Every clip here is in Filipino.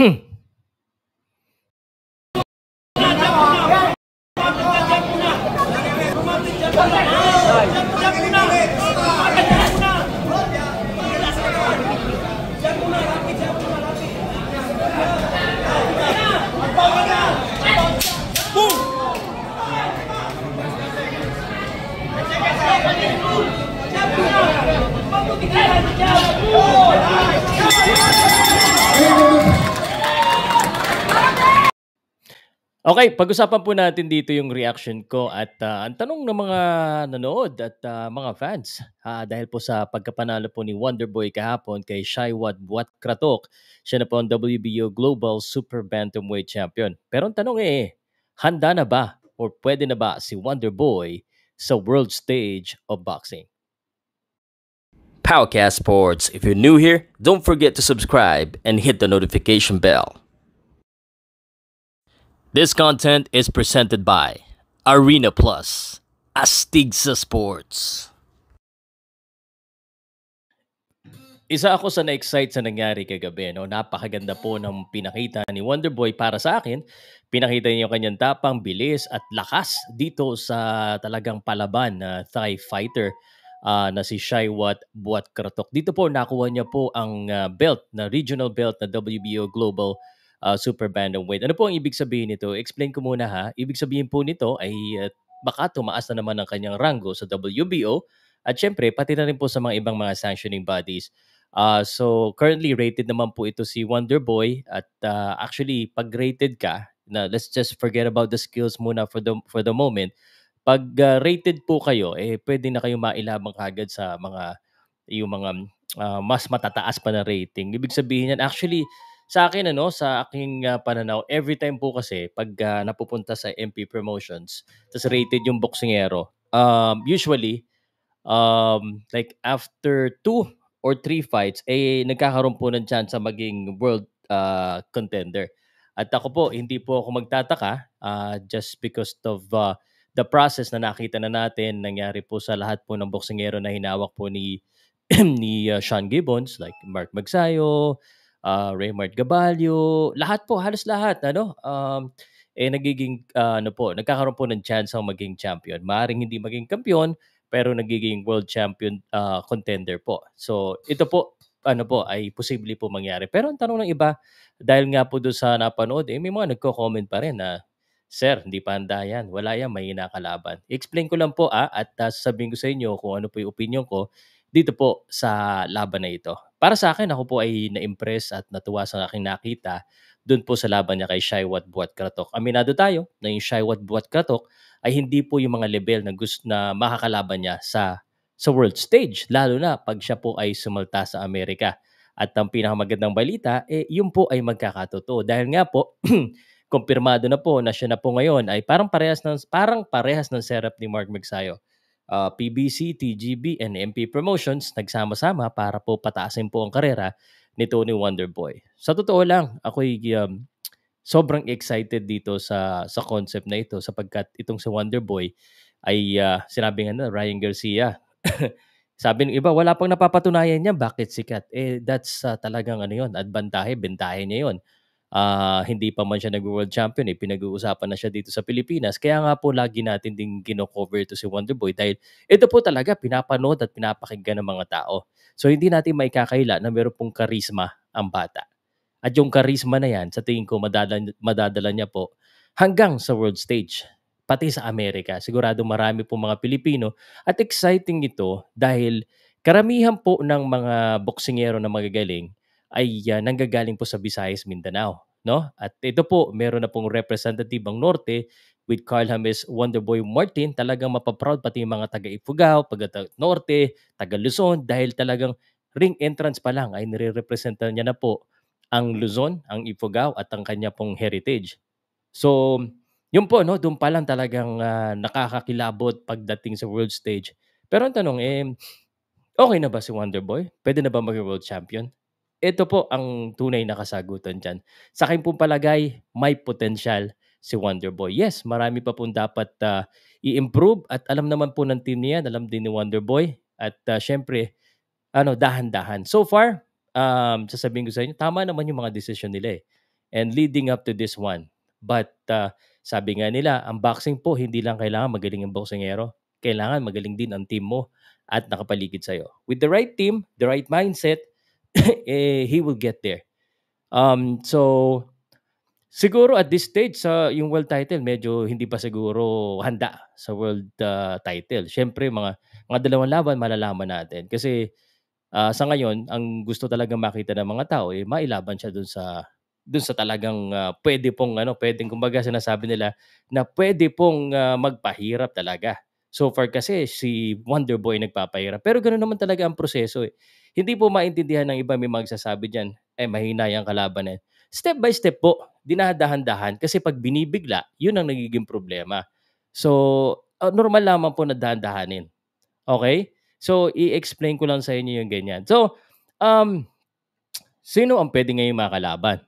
Thank hmm. you. Okay, pag-usapan po natin dito yung reaction ko at uh, ang tanong ng mga nanood at uh, mga fans uh, dahil po sa pagkapanalo po ni Wonderboy kahapon kay Shaiwad Buat Kratok, siya na po ang WBO Global Super Bantamweight Champion. Pero ang tanong eh, handa na ba or pwede na ba si Wonderboy sa world stage of boxing? Powercast Sports, if you're new here, don't forget to subscribe and hit the notification bell. This content is presented by Arena Plus, Astig Sports. Isa ako sa na-excite sa nangyari kagabi. No? Napakaganda po ng pinakita ni Wonderboy para sa akin. Pinakita niya yung kanyang tapang, bilis at lakas dito sa talagang palaban na uh, Thai fighter uh, na si Shaiwat Buat Kratok. Dito po nakuha niya po ang uh, belt na regional belt na WBO Global uh, super bandom weight. Ano po ang ibig sabihin nito? Explain ko muna ha. Ibig sabihin po nito ay uh, baka tumaas na naman ang kanyang rango sa WBO at syempre pati na rin po sa mga ibang mga sanctioning bodies. Uh, so currently rated naman po ito si Wonder Boy at uh, actually pag rated ka, na let's just forget about the skills muna for the for the moment. Pag uh, rated po kayo, eh pwede na kayo mailabang kagad sa mga yung mga uh, mas matataas pa na rating. Ibig sabihin yan, actually, sa akin ano, sa aking uh, pananaw, every time po kasi pag uh, napupunta sa MP Promotions, tas rated yung boksingero. Um usually um like after two or three fights eh nagkakaroon po ng chance maging world uh, contender. At ako po, hindi po ako magtataka uh, just because of uh, the process na nakita na natin nangyari po sa lahat po ng boksingero na hinawak po ni ni uh, Sean Gibbons like Mark Magsayo, uh, ah, Raymond Gabalio, lahat po, halos lahat, ano? Um, eh nagiging uh, ano po, nagkakaroon po ng chance ang maging champion. Maaring hindi maging kampiyon, pero nagiging world champion uh, contender po. So, ito po ano po ay posible po mangyari. Pero ang tanong ng iba, dahil nga po doon sa napanood, eh, may mga nagko-comment pa rin na, Sir, hindi pa handa yan. Wala yan, may inakalaban. I Explain ko lang po ah, at uh, sasabihin ko sa inyo kung ano po yung opinion ko dito po sa laban na ito. Para sa akin, ako po ay na-impress at natuwa sa aking nakita doon po sa laban niya kay Shaiwat Buat Kratok. Aminado tayo na yung Shaiwat Buat Kratok ay hindi po yung mga level na gusto na makakalaban niya sa sa world stage, lalo na pag siya po ay sumalta sa Amerika. At ang pinakamagandang balita, eh, yun po ay magkakatotoo. Dahil nga po, kumpirmado na po na siya na po ngayon ay parang parehas ng, parang parehas ng setup ni Mark Magsayo uh, ah, PBC, TGB, and MP Promotions nagsama-sama para po pataasin po ang karera ni Tony Wonderboy. Sa totoo lang, ako'y um, sobrang excited dito sa sa concept na ito sapagkat itong si Wonderboy ay uh, sinabi nga na Ryan Garcia. Sabi ng iba, wala pang napapatunayan niya bakit sikat. Eh, that's uh, talagang ano yon, adbantahe, bentahe niya yon uh, hindi pa man siya nag-world champion eh, pinag-uusapan na siya dito sa Pilipinas. Kaya nga po lagi natin din kino-cover to si Wonderboy dahil ito po talaga pinapanood at pinapakinggan ng mga tao. So hindi natin maikakaila na meron pong karisma ang bata. At yung karisma na yan, sa tingin ko madadala, madadala niya po hanggang sa world stage pati sa Amerika. Sigurado marami po mga Pilipino at exciting ito dahil karamihan po ng mga boksingero na magagaling ay uh, nanggagaling po sa Visayas, Mindanao. No? At ito po, meron na pong representative ang Norte with Carl James Wonderboy Martin. Talagang mapaproud pati yung mga taga-Ifugao, taga ah, Norte, taga Luzon dahil talagang ring entrance pa lang ay nire-representan niya na po ang Luzon, ang Ifugao at ang kanya pong heritage. So, yun po, no, doon pa lang talagang uh, nakakakilabot pagdating sa world stage. Pero ang tanong, eh, okay na ba si Wonderboy? Pwede na ba maging world champion? Ito po ang tunay na kasagutan dyan. Sa akin pong palagay, may potential si Wonderboy. Yes, marami pa pong dapat uh, i-improve at alam naman po ng team niya, alam din ni Wonderboy. at uh, syempre ano, dahan-dahan. So far, um, sasabihin ko sa inyo, tama naman yung mga decision nila eh. And leading up to this one. But uh, sabi nga nila, ang boxing po, hindi lang kailangan magaling ang boksingero. Kailangan magaling din ang team mo at nakapaligid sa'yo. With the right team, the right mindset, eh, he will get there. Um, so, siguro at this stage, sa uh, yung world title, medyo hindi pa siguro handa sa world uh, title. Siyempre, mga, mga dalawang laban, malalaman natin. Kasi uh, sa ngayon, ang gusto talaga makita ng mga tao, eh, mailaban siya dun sa dun sa talagang uh, pwede pong ano, pwedeng kumbaga sinasabi nila na pwede pong uh, magpahirap talaga. So far kasi si Wonderboy nagpapahirap. Pero ganoon naman talaga ang proseso eh. Hindi po maintindihan ng iba may magsasabi diyan, eh mahina yung kalaban na Step by step po, dinahadahan dahan kasi pag binibigla, yun ang nagiging problema. So, ah, normal lamang po na dahan-dahanin. Okay? So, i-explain ko lang sa inyo yung ganyan. So, um, sino ang pwede ngayon makalaban?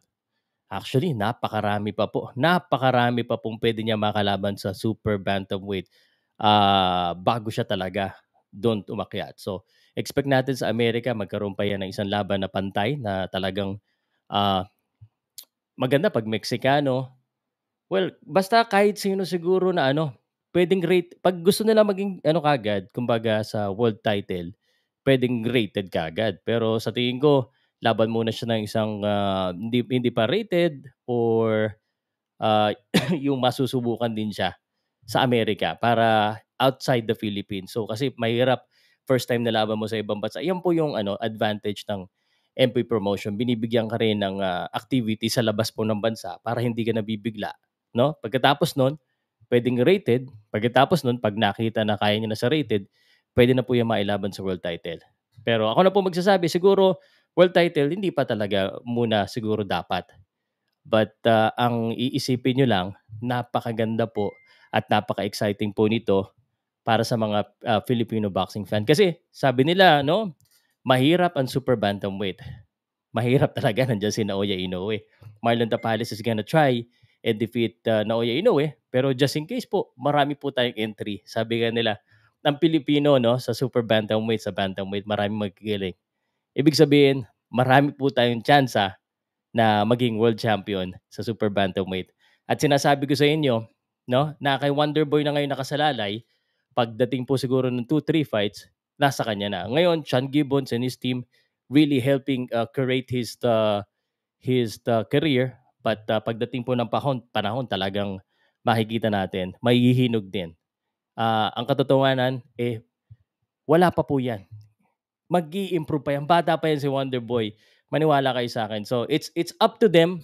Actually, napakarami pa po. Napakarami pa pong pwede niya makalaban sa super bantamweight uh, bago siya talaga doon umakyat. So, expect natin sa Amerika magkaroon pa yan ng isang laban na pantay na talagang uh, maganda pag Meksikano. Well, basta kahit sino siguro na ano, pwedeng rate pag gusto nila maging ano kagad, kumbaga sa world title, pwedeng rated kagad. Pero sa tingin ko, laban muna siya ng isang uh, hindi, hindi pa rated or uh, yung masusubukan din siya sa Amerika para outside the Philippines. So kasi mahirap first time na laban mo sa ibang bansa. Yan po yung ano advantage ng MP promotion. Binibigyan ka rin ng uh, activity sa labas po ng bansa para hindi ka nabibigla, no? Pagkatapos noon, pwedeng rated. Pagkatapos noon, pag nakita na kaya niya na sa rated, pwede na po yung mailaban sa world title. Pero ako na po magsasabi, siguro world title hindi pa talaga muna siguro dapat. But uh, ang iisipin nyo lang, napakaganda po at napaka-exciting po nito para sa mga uh, Filipino boxing fan. Kasi sabi nila, no, mahirap ang super bantamweight. Mahirap talaga nandiyan si Naoya Inoue. Marlon Tapales is gonna try and defeat uh, Naoya Inoue. Pero just in case po, marami po tayong entry. Sabi nga nila, ng Pilipino no, sa super bantamweight, sa bantamweight, marami magkikiling. Ibig sabihin, marami po tayong tsansa ah, na maging world champion sa super bantamweight. At sinasabi ko sa inyo, no, na kay Wonderboy na ngayon nakasalalay, pagdating po siguro ng 2-3 fights, nasa kanya na. Ngayon, Sean Gibbons and his team really helping uh, curate his uh, his uh, career. But uh, pagdating po ng panahon, panahon talagang makikita natin, mahihinog din. Uh, ang katotohanan, eh, wala pa po yan. mag improve pa yan. Bata pa yan si Wonderboy. Maniwala kayo sa akin. So, it's, it's up to them.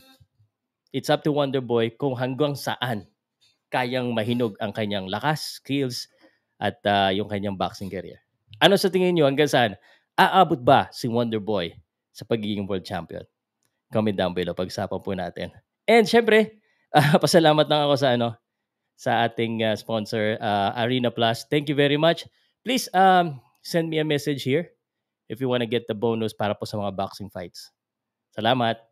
It's up to Wonderboy kung hanggang saan kayang mahinog ang kanyang lakas, skills, at uh, yung kanyang boxing career. Ano sa tingin niyo hanggang saan? Aabot ba si Wonder Boy sa pagiging world champion? Comment down below, pag-usapan po natin. And syempre, uh, pasalamat lang ako sa ano sa ating uh, sponsor uh, Arena Plus. Thank you very much. Please um, send me a message here if you want to get the bonus para po sa mga boxing fights. Salamat.